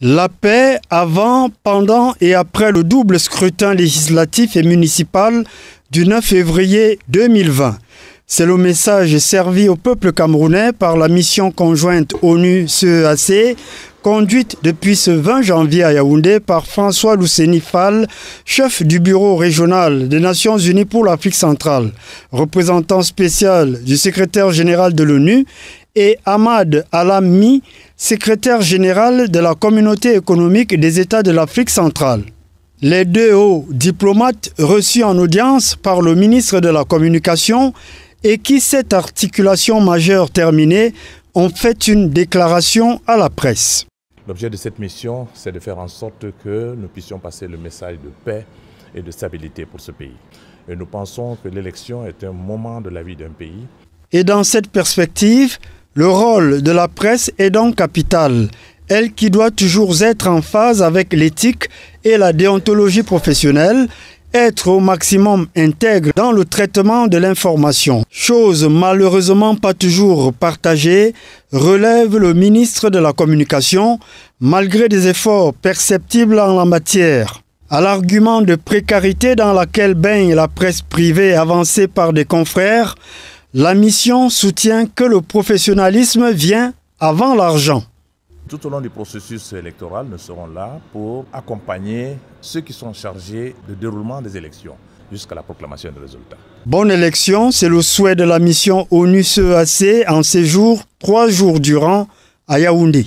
la paix, avant, pendant et après le double scrutin législatif et municipal du 9 février 2020. C'est le message servi au peuple camerounais par la mission conjointe ONU-CEAC, conduite depuis ce 20 janvier à Yaoundé par François Loussénifal, chef du bureau régional des Nations Unies pour l'Afrique centrale, représentant spécial du secrétaire général de l'ONU et Ahmad Alami, secrétaire général de la communauté économique des États de l'Afrique centrale. Les deux hauts diplomates reçus en audience par le ministre de la Communication et qui, cette articulation majeure terminée, ont fait une déclaration à la presse. L'objet de cette mission, c'est de faire en sorte que nous puissions passer le message de paix et de stabilité pour ce pays. Et nous pensons que l'élection est un moment de la vie d'un pays. Et dans cette perspective, le rôle de la presse est donc capital, elle qui doit toujours être en phase avec l'éthique et la déontologie professionnelle, être au maximum intègre dans le traitement de l'information, chose malheureusement pas toujours partagée, relève le ministre de la Communication, malgré des efforts perceptibles en la matière. À l'argument de précarité dans laquelle baigne la presse privée avancée par des confrères, la mission soutient que le professionnalisme vient avant l'argent. Tout au long du processus électoral, nous serons là pour accompagner ceux qui sont chargés du déroulement des élections jusqu'à la proclamation des résultats. Bonne élection, c'est le souhait de la mission ONU-CEAC en séjour trois jours durant à Yaoundé.